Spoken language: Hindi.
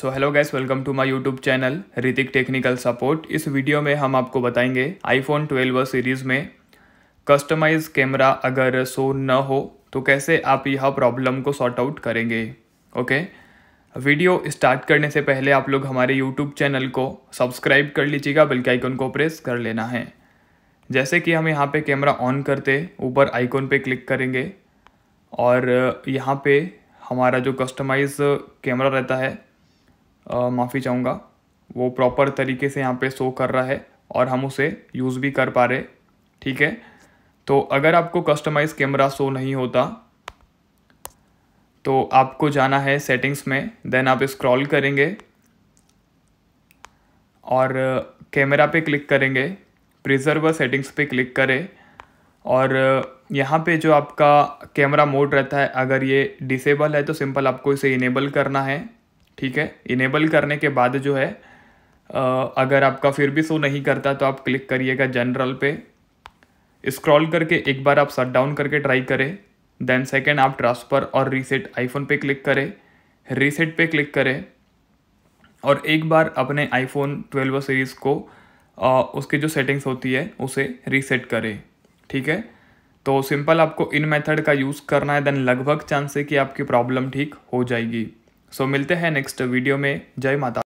so hello guys welcome to my YouTube channel Hritik technical support इस वीडियो में हम आपको बताएंगे आईफोन 12 सीरीज़ में कस्टमाइज कैमरा अगर शो न हो तो कैसे आप यह प्रॉब्लम को सॉर्ट आउट करेंगे ओके वीडियो स्टार्ट करने से पहले आप लोग हमारे यूट्यूब चैनल को सब्सक्राइब कर लीजिएगा बल्कि आइकन को प्रेस कर लेना है जैसे कि हम यहाँ पे कैमरा ऑन करते ऊपर आइकॉन पे क्लिक करेंगे और यहाँ पे हमारा जो कस्टमाइज कैमरा रहता है माफ़ी चाहूँगा वो प्रॉपर तरीके से यहाँ पे शो कर रहा है और हम उसे यूज़ भी कर पा रहे ठीक है तो अगर आपको कस्टमाइज़ कैमरा शो नहीं होता तो आपको जाना है सेटिंग्स में देन आप स्क्रॉल करेंगे और कैमरा पे क्लिक करेंगे प्रिजर्व सेटिंग्स पे क्लिक करें और यहाँ पे जो आपका कैमरा मोड रहता है अगर ये डिसेबल है तो सिंपल आपको इसे इनेबल करना है ठीक है इनेबल करने के बाद जो है अगर आपका फिर भी शो नहीं करता तो आप क्लिक करिएगा जनरल पे स्क्रॉल करके एक बार आप शट डाउन करके ट्राई करें देन सेकेंड आप ट्रांसफ़र और रीसेट आईफोन पे क्लिक करें रीसेट पे क्लिक करें और एक बार अपने आईफोन 12 सीरीज़ को आ, उसकी जो सेटिंग्स होती है उसे रीसेट करें ठीक है तो सिंपल आपको इन मेथड का यूज़ करना है देन लगभग चांस है कि आपकी प्रॉब्लम ठीक हो जाएगी सो मिलते हैं नेक्स्ट वीडियो में जय माता